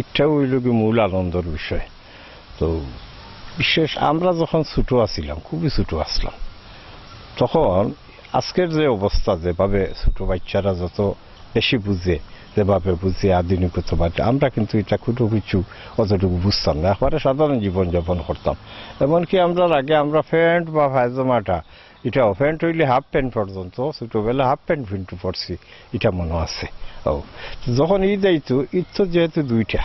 এটাও হইল কি মূল আনন্দর বিষয় তো বিশেষ আমরা যখন ছোটো আসিলাম খুবই ছোটো আসলাম তখন আজকের যে অবস্থা যেভাবে ছোটো বাচ্চারা যত বেশি বুঝে যেভাবে বুঝে আধুনিকতাবাদ আমরা কিন্তু এটা খুঁটো কিছু অতটুকু বুঝতাম না একবারে সাধারণ জীবনযাপন করতাম এমনকি আমরা আগে আমরা ফ্রেন্ড বা ভাইজমাটা এটা প্যান্ট হইলে হাফ প্যান্ট পর্যন্ত ছোটবেলা হাফ প্যান্ট পিন্টু পড়ছি এটা মনে আছে ও যখন ঈদ আইতো ঈদ তো যেহেতু দুইটা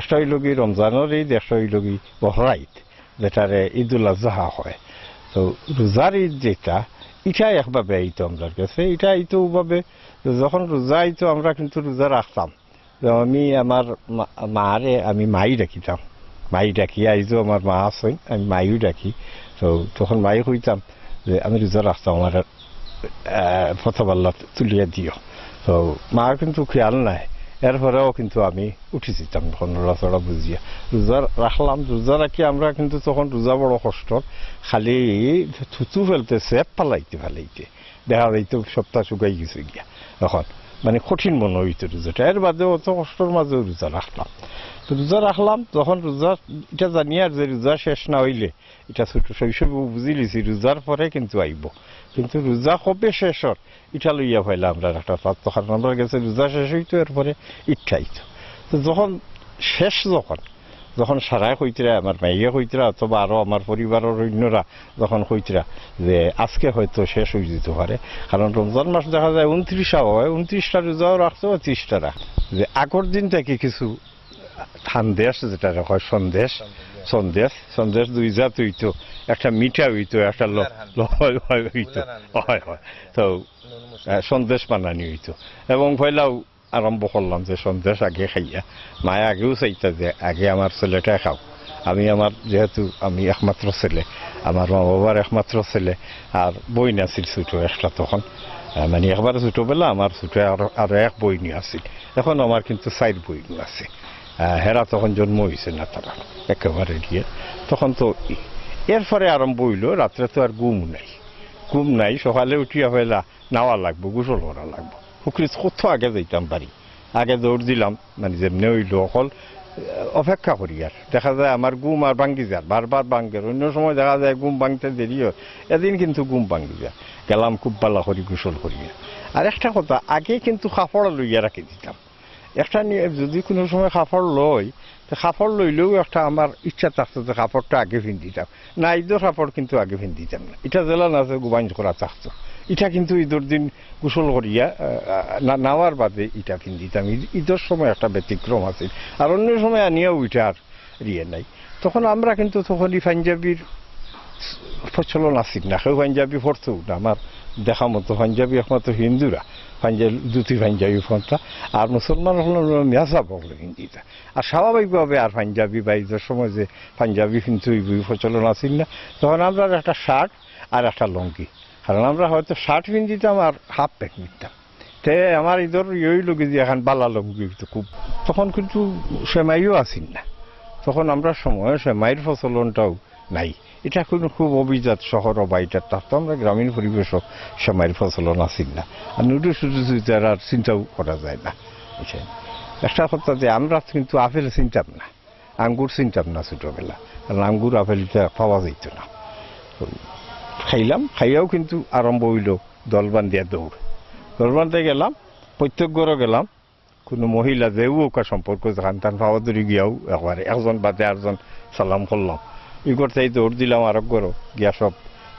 একটা হইল কি রমজানের ঈদ একটা হইল কি বহরা ঈদ যেটারে ঈদুল আজহা হয় তো রোজার ঈদ যেটা এটা একভাবে আইত আমার কাছে এটা আইত ওভাবে যখন রোজা আইত আমরা কিন্তু রোজা রাখতাম আমি আমার মারে আমি মাই রাখিতাম মাই ডাকি আইজো আমার মা আছে আমি মাইও ডাকি তো তখন মাই হইতাম যে আমি আমেরিকার রাস্তা আমার ফতাবাল্লা তুলিয়া দিও তো মা কিন্তু খেয়াল নাই এরপরেও কিন্তু আমি উঠি যেতাম তখন নড়াচড়া বুঝিয়া রোজা রাখলাম রোজা রাখি আমরা কিন্তু তখন রোজা বড় কষ্ট খালি থুতু ফেলতে সেপ পালাইতে ফেলাইতে দেখা যাইতো সপ্তাহ শুকাই গেছে গিয়া এখন মানে কঠিন মনে হইতো রোজাটা এর বাদে অত কষ্টর মাঝে রোজা রাখলাম তো রোজা রাখলাম যখন রোজা এটা জানি আর যে রোজা শেষ না হইলে এটা ছোট শৈশবে বুঝি লিছি রোজার পরে কিন্তু আইব কিন্তু রোজা কবে শেষর এটা লইয়া পাইলে আমরা একটা তখন আমরা গেছে রোজা শেষ হইতো এরপরে ইচ্ছা হইতো তো যখন শেষ যখন যখন সারাই কইতরা আমার মাইয়ে কইতরা অথবা আরও আমার পরিবারের অন্যরা যখন কইতরা যে আজকে হয়তো শেষ হয়ে যেতে পারে কারণ রমজান মাস দেখা যায় উনত্রিশটা হয় উনত্রিশটা রোজাও রাখছে ত্রিশটা যে আগর দিন থেকে কিছু সন্দেশ যেটা হয় সন্দেশ সন্দেশ সন্দেশ দুই জাত হইতো একটা মিঠা হইতো একটা হইতো হয় হয় তো সন্দেশ বানানি হইতো এবং পয়লাও আরম্ভ করলাম যে সন্দেশ আগে খাইয়া মায়া আগেও চাইতা যে আগে আমার ছেলেটা খাও আমি আমার যেহেতু আমি একমাত্র ছেলে আমার মা বাবার একমাত্র ছেলে আর বই নাছিল ছুটো একটা তখন মানে একবার ছোটোবেলা আমার ছুটো আরও আরও এক বইনি আছিল এখন আমার কিন্তু চার বইনু আছে হেরা তখন জন্ম হয়েছে না তারা একেবারে গিয়ে তখন তো এরপরে আরম্ভ হইল রাত্রে তো আর গুম নাই ঘুম নাই সকালে উঠিয়া হইলা নাওয়া লাগবো গোসল করা লাগবো শুক্রিজ কত আগে যাইতাম পারি আগে দৌড় দিলাম মানে যেমনি হইল অকল অপেক্ষা করি আর দেখা যায় আমার গুম আর ভাঙ্গি যায় বারবার ভাঙ্গে অন্য সময় দেখা যায় গুম ভাঙতে দেরি হয় এদিন কিন্তু গুম ভাঙ্গি যায় গেলাম খুব বালা করি গোসল করিয়া আর একটা কথা আগে কিন্তু কাপড় লইয়া রাখি দিতাম একটা যদি কোনো সময় সাফল লয় তো কাপড় লইলেও একটা আমার ইচ্ছা থাকতো যে কাপড়টা আগে দিতাম না ঈদের কাপড় কিন্তু আগে দিতাম না এটা জেলা না যে গোবাইন করা থাকতো এটা কিন্তু ঈদের দিন গোসল করিয়া নাওয়ার বাদে ইটা দিতাম ঈদের সময় একটা ব্যতিক্রম আছে আর অন্য সময় আনিয়াও ইটা আর ইয়ে নাই তখন আমরা কিন্তু তখনই পাঞ্জাবির প্রচলন আসিক না কেউ পাঞ্জাবি পড়তো না আমার দেখা মতো পাঞ্জাবি একমাত্র হিন্দুরা ভাঞ্জা দুটি ভাঞ্জাবি ফোনটা আর মুসলমান হল মেয়াজা বগল হিন্দিটা আর স্বাভাবিকভাবে আর পাঞ্জাবি বা ঈদের সময় যে পাঞ্জাবি কিন্তু এই প্রচলন আসিল না তখন আমরা একটা শার্ট আর একটা লঙ্কি কারণ আমরা হয়তো শার্ট পিন্দিতাম আর হাফ প্যান্ট নিতাম তে আমার ইদর ইয়ই লোকে যে এখন বালা লঙ্গি খুব তখন কিন্তু সেমাইও আসিল না তখন আমরা সময় সেমাইয়ের ফসলনটাও নাই এটা কোনো খুব অভিজাত শহর বা এটা তার তো আমরা গ্রামীণ পরিবেশও সময়ের প্রচলন আসি না আর নুডুল সুযোগ আর চিন্তাও করা যায় না বুঝছেন একটা কথা যে আমরা কিন্তু আপেল চিনতাম না আঙ্গুর চিনতাম না ছোটোবেলা কারণ আঙ্গুর আপেলটা পাওয়া যাইত না খাইলাম খাইয়াও কিন্তু আরম্ভ হইল দলবান দিয়া দৌড় দলবান দিয়ে গেলাম প্রত্যেক ঘরে গেলাম কোনো মহিলা যেও ওকে সম্পর্ক যান তান পাওয়া দৌড়ি গিয়াও একবারে একজন বাদে আরজন সালাম করলাম ইগর চাই দৌড় দিলাম আরো করো গিয়া সব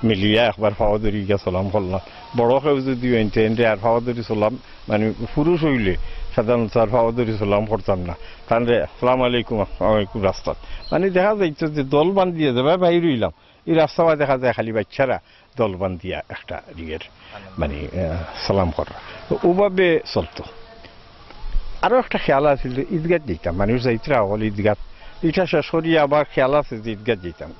মিলিয়া একবার ফাওয়া ধরি গিয়া চলাম ফললাম বড় কেউ যদি এনতে এনতে আর ফাওয়া ধরি চলাম মানে পুরুষ হইলে সাধারণত আর ফাওয়া ধরি চলাম করতাম না তাহলে সালাম আলাইকুম আলাইকুম রাস্তাত মানে দেখা যাচ্ছে যে দল বান্ধিয়ে যাবে বাইর হইলাম এই রাস্তা দেখা যায় খালি বাচ্চারা দল বান্ধিয়া একটা ইয়ের মানে সালাম করা তো ওভাবে চলতো আরও একটা খেয়াল আছিল ঈদগাত যেতাম মানুষ যাইতরা হল ঈদগাত এটা শেষ করি আবার খেয়াল আছে যে ঈদগাহ যেতাম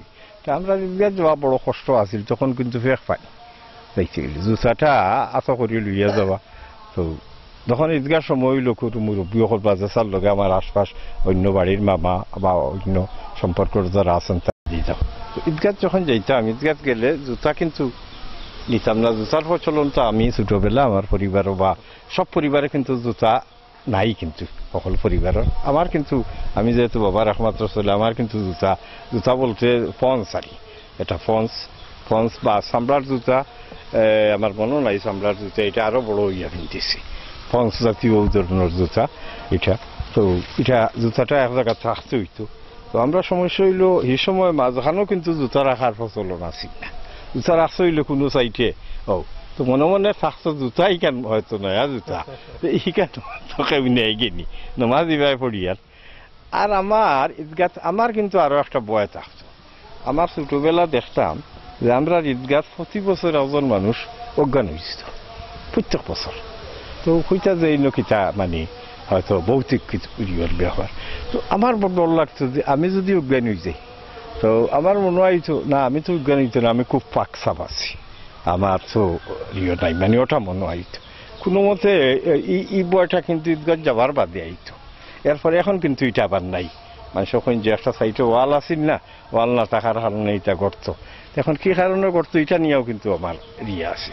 আমরা ঈদগাহ যাওয়া বড় কষ্ট আছিল তখন কিন্তু ফেক পাই দেখতে গেলে জুসাটা আশা করি লইয়া যাওয়া তো তখন ঈদগার সময় লোকর মুরব্বী সকল বাজার লগে আমার আশপাশ অন্য বাড়ির মামা বা অন্য সম্পর্ক যারা আছেন তা দিতাম ঈদগাহ যখন যাইতাম ঈদগাহ গেলে জুতা কিন্তু নিতাম না জুতার প্রচলনটা আমি ছোটবেলা আমার পরিবারও বা সব পরিবারে কিন্তু জুতা নাই কিন্তু সকল পরিবারের আমার কিন্তু আমি যেহেতু বাবার একমাত্র চলে আমার কিন্তু জোতা জোতা বলতে পঞ্চ আর এটা পঞ্চ পঞ্চ বা চামড়ার জোতা আমার মনে নাই চামড়ার জুতা এটা আরও বড় ইয়া পিন্ধিছে পঞ্চ জাতীয় ধরনের জুতা এটা তো এটা জুতাটা এক জায়গা থাকতে হইতো তো আমরা সমস্যা হইল সেই সময় মাঝখানেও কিন্তু জুতা রাখার প্রচলন আসিল না জুতা রাখতে হইলে কোনো সাইটে ও তো মনে মনে চাকচো জোতা ইকান হয়তো নয়া জোতা ইকান তোকে নেই গেনি নমাজ ইবাই পড়ি আর আর আমার ঈদগাহ আমার কিন্তু আরও একটা বয় থাকতো আমার ছোটোবেলা দেখতাম যে আমরা ঈদগাত প্রতি বছর একজন মানুষ অজ্ঞান হয়েছিল প্রত্যেক বছর তো হইতা যে কিতা মানে হয়তো ভৌতিক ব্যবহার তো আমার বড় ডর লাগতো যে আমি যদি অজ্ঞান হয়ে যাই তো আমার মনে হয় না আমি তো অজ্ঞান হইতো না আমি খুব পাক আছি আমার ইয়ে নাই মানে ওটা মনে আইতো কোনো মতে ই বয়টা কিন্তু ঈদগাহ যাবার বাদে আইতো এরপরে এখন কিন্তু এটা আবার নাই মানে সখন যে একটা সাইটে ওয়াল আছিল না ওয়াল না থাকার কারণে এটা করতো এখন কি কারণে করতো এটা নিয়েও কিন্তু আমার ইয়ে আছে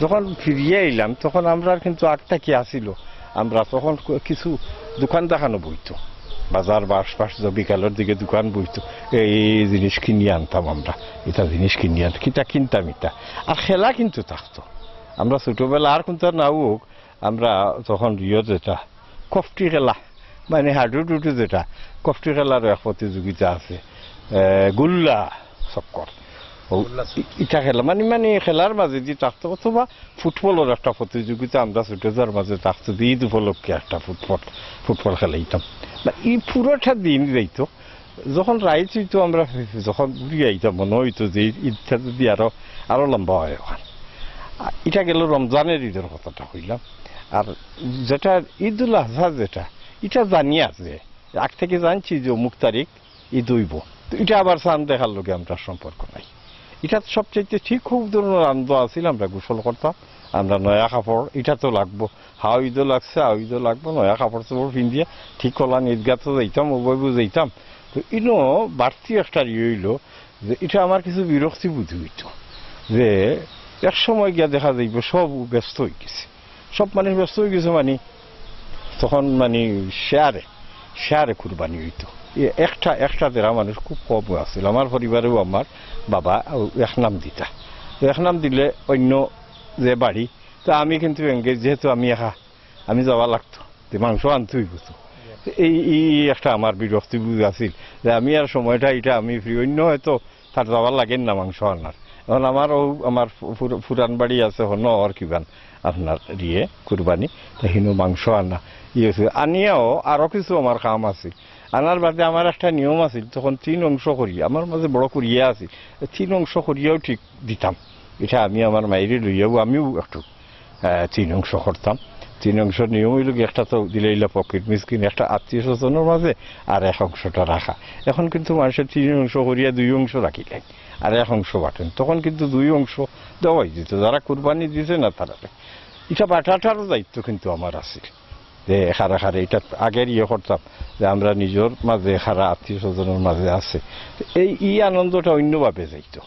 যখন ফিরিয়ে এলাম তখন আমরা কিন্তু আটটা কি আসিল আমরা তখন কিছু দোকান দেখানো বইতো বাজার বাস পাশ বিকালের দিকে দোকান বইতো এই জিনিস কিনি আনতাম আমরা এটা জিনিস কিনি আনতাম কিটা কিনতাম এটা আর খেলা কিন্তু থাকতো আমরা ছোটোবেলা আর কিন্তু না হোক আমরা তখন ইয়ে যেটা কফটি খেলা মানে হাডু টুটু যেটা কফটি খেলারও এক প্রতিযোগিতা আছে গুল্লা চক্কর ইটা খেলা মানে মানে খেলার মাঝে যে থাকতো অথবা ফুটবলের একটা প্রতিযোগিতা আমরা ছুটে যাওয়ার মাঝে থাকতো ঈদ উপলক্ষে একটা ফুটবল ফুটবল খেলাইতাম এই পুরোটা দিন যাইতো যখন রাইজ হইতো আমরা যখন ঘুরে আইতাম মনে হইতো যে ঈদটা যদি আরো আরো লম্বা হয় ওখান এটা গেল রমজানের ঈদের কথাটা হইলাম আর যেটা ঈদুল আজহা যেটা এটা জানি আছে আগ থেকে জানছি যে অমুক তারিখ ঈদ হইব তো এটা আবার চান দেখার লোকে আমরা সম্পর্ক নাই এটা সবচেয়ে ঠিক খুব ধরনের আনন্দ আছিল আমরা গোসল করতাম আমরা নয়া কাপড় এটা তো লাগবো হাও ঈদও লাগছে হাও ঈদও লাগবো নয়া কাপড় চাপড় পিন্ধিয়া ঠিক করলাম ঈদগাহ তো যাইতাম ওবু যাইতাম তো ইনো বাড়তি একটা ইয়ে হইলো যে এটা আমার কিছু বিরক্তি বুদ্ধি হইত যে এক সময় গিয়া দেখা যাইব সব ব্যস্ত হয়ে গেছে সব মানুষ ব্যস্ত হয়ে গেছে মানে তখন মানে শেয়ারে শেয়ারে কুরবানি হইতো একটা একটা জেরা মানুষ খুব কম আছিল আমার পরিবারেও আমার বাবা এক নাম দিতা এক নাম দিলে অন্য যে বাড়ি তো আমি কিন্তু এঙ্গেজ যেহেতু আমি একা আমি যাওয়া লাগতো মাংস আনতেই বুঝতো এই এই একটা আমার বিরক্তি বুঝ আছিল যে আমি আর সময়টা এটা আমি ফ্রি অন্য হয়তো তার যাওয়ার লাগেন না মাংস আনার এখন আমারও আমার ফুরান বাড়ি আছে হন আর কিবান আপনার দিয়ে কুরবানি তাহিনো মাংস আনা ইয়ে আনিয়াও আরও কিছু আমার কাম আছে আনার বাদে আমার একটা নিয়ম আছে তখন তিন অংশ করি আমার মাঝে বড় করিয়া আছে তিন অংশ করিয়াও ঠিক দিতাম এটা আমি আমার মায়েরে লইয়াও আমিও একটু তিন অংশ করতাম তিন অংশ নিয়ম হইল একটা তো দিলাইলা পকেট মিসকিন একটা আত্মীয় স্বজনের মাঝে আর এক অংশটা রাখা এখন কিন্তু মানুষের তিন অংশ করিয়া দুই অংশ রাখি খায় আর এক অংশ বাটেন তখন কিন্তু দুই অংশ দেওয়াই দিত যারা কুরবানি দিছে না তারা এটা বাটাটারও দায়িত্ব কিন্তু আমার আছে যে খারা খারে এটা আগের ইয়ে করতাম যে আমরা নিজের মাঝে খারা আত্মীয় স্বজনের মাঝে আছে এই ই আনন্দটা অন্যভাবে যাইতো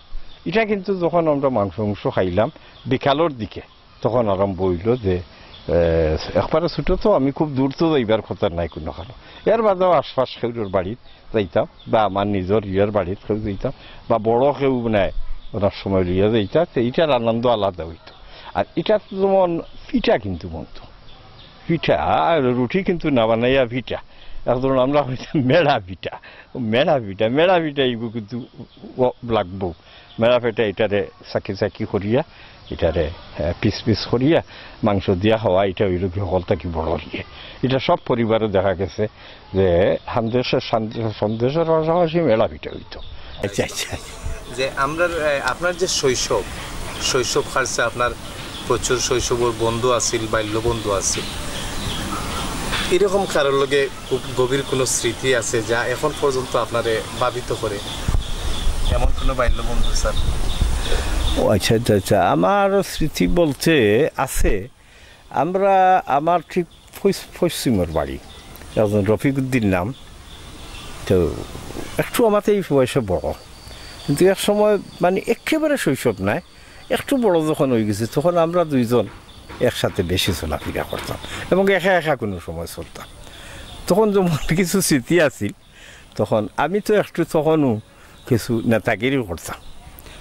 এটা কিন্তু যখন আমরা মাংস মাংস খাইলাম বিকালের দিকে তখন আরম্ভ হইল যে একবারে ছুটো তো আমি খুব দূর তো যাইবার কথা নাই কোনো কারণ এর বাদেও আশপাশ খেউরের বাড়িত যাইতাম বা আমার নিজের ইয়ের বাড়িত খেউ যাইতাম বা বড় খেউ নেয় ওনার সময় লইয়া যাইতাম এইটার আনন্দ আলাদা হইতো আর এটা যেমন এটা কিন্তু বন্ধু পিঠা আর রুটি কিন্তু না বানাইয়া ভিটা ধরুন আমরা হইতে মেড়া ভিটা মেড়া ভিটা মেড়া ভিটা এইগুলো কিন্তু লাগবো মেড়া ফেটা এটারে চাকি চাকি করিয়া এটারে পিস পিস করিয়া মাংস দিয়া হওয়া এটা ওই রোগী সকল থাকি বড় ইয়ে এটা সব পরিবারে দেখা গেছে যে সন্দেশের সন্দেশের পাশাপাশি মেলা ভিটা হইতো আচ্ছা, আচ্ছা আচ্ছা যে আমরা আপনার যে শৈশব শৈশব খারছে আপনার প্রচুর শৈশবর বন্ধু আছিল বাল্য বন্ধু আছিল এরকম কারোর লগে খুব গভীর কোনো স্মৃতি আছে যা এখন পর্যন্ত আপনারে ভাবিত করে এমন কোনো বাল্য বন্ধু স্যার ও আচ্ছা আচ্ছা আচ্ছা আমার স্মৃতি বলতে আছে আমরা আমার ঠিক পশ্চিমের বাড়ি একজন রফিক উদ্দিন নাম তো একটু আমাদের এই বয়সে বড় কিন্তু এক সময় মানে একেবারে শৈশব নাই একটু বড় যখন হয়ে গেছে তখন আমরা দুইজন একসাথে বেশি চলাফেরা করতাম এবং একা একা কোনো সময় চলতাম তখন যখন কিছু স্মৃতি আছিল তখন আমি তো একটু তখনও কিছু নেতাগিরি করতাম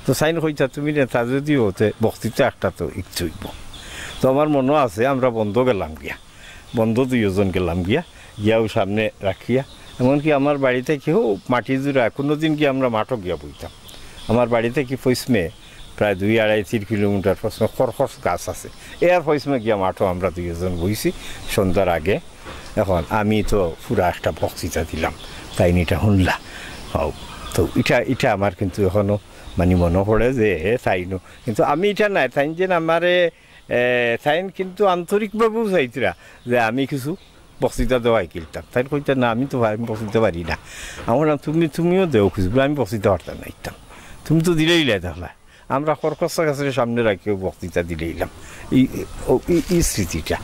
তো সাইন হইতা তুমি নেতা যদি হতে বক্তৃতা একটা তো ইচ্ছুইব তো আমার মনে আছে আমরা বন্ধ গেলাম গিয়া বন্ধ দুইজন গেলাম গিয়া গিয়াও সামনে রাখিয়া এমনকি আমার বাড়িতে কেউ মাটি জুড়া কোনো দিন গিয়ে আমরা মাঠও গিয়া বইতাম আমার বাড়িতে কি পইসমে প্রায় দুই আড়াই তিন কিলোমিটার প্রশ্ন খরখস গাছ আছে এর হয়েছে গিয়া মাঠও আমরা দুইজন বইছি সন্ধ্যার আগে এখন আমি তো পুরা একটা বক্তৃতা দিলাম তাই এটা শুনলা হও তো এটা এটা আমার কিন্তু এখনও মানে মনে পড়ে যে হে তাইনো কিন্তু আমি এটা নাই তাই যেন আমারে তাইন কিন্তু আন্তরিকভাবেও চাইতরা যে আমি কিছু বক্তৃতা দেওয়াই কিনতাম তাই কইতে না আমি তো বক্তৃতা পারি না আমার তুমি তুমিও দেও খুঁজবে আমি বক্তৃতা পারতাম না ইতাম তুমি তো দিলেই লাই তাহলে আমরা খরকসা গাছের সামনে রাখি বক্তৃতা দিলে এলাম এই স্মৃতিটা